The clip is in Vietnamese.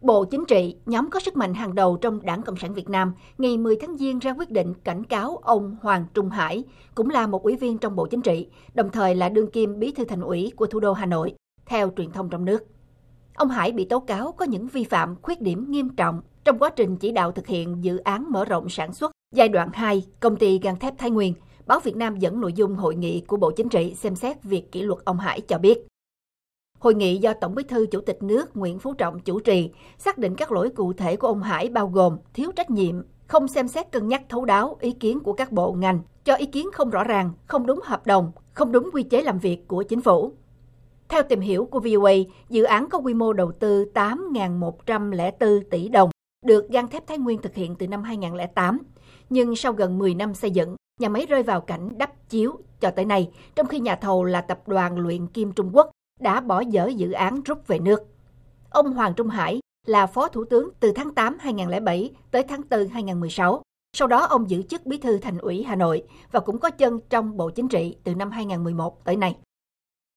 Bộ Chính trị, nhóm có sức mạnh hàng đầu trong Đảng Cộng sản Việt Nam, ngày 10 tháng Giêng ra quyết định cảnh cáo ông Hoàng Trung Hải, cũng là một ủy viên trong Bộ Chính trị, đồng thời là đương kim bí thư thành ủy của thủ đô Hà Nội, theo truyền thông trong nước. Ông Hải bị tố cáo có những vi phạm, khuyết điểm nghiêm trọng trong quá trình chỉ đạo thực hiện dự án mở rộng sản xuất giai đoạn 2, công ty gang thép Thái Nguyên. Báo Việt Nam dẫn nội dung hội nghị của Bộ Chính trị xem xét việc kỷ luật ông Hải cho biết. Hội nghị do Tổng Bí thư Chủ tịch nước Nguyễn Phú Trọng chủ trì xác định các lỗi cụ thể của ông Hải bao gồm thiếu trách nhiệm, không xem xét cân nhắc thấu đáo ý kiến của các bộ ngành, cho ý kiến không rõ ràng, không đúng hợp đồng, không đúng quy chế làm việc của chính phủ. Theo tìm hiểu của VOA, dự án có quy mô đầu tư 8.104 tỷ đồng, được Gan Thép Thái Nguyên thực hiện từ năm 2008. Nhưng sau gần 10 năm xây dựng, nhà máy rơi vào cảnh đắp chiếu cho tới nay, trong khi nhà thầu là tập đoàn luyện kim Trung Quốc đã bỏ dở dự án rút về nước. Ông Hoàng Trung Hải là Phó Thủ tướng từ tháng 8 2007 tới tháng 4 2016. Sau đó ông giữ chức Bí thư Thành ủy Hà Nội và cũng có chân trong Bộ Chính trị từ năm 2011 tới nay.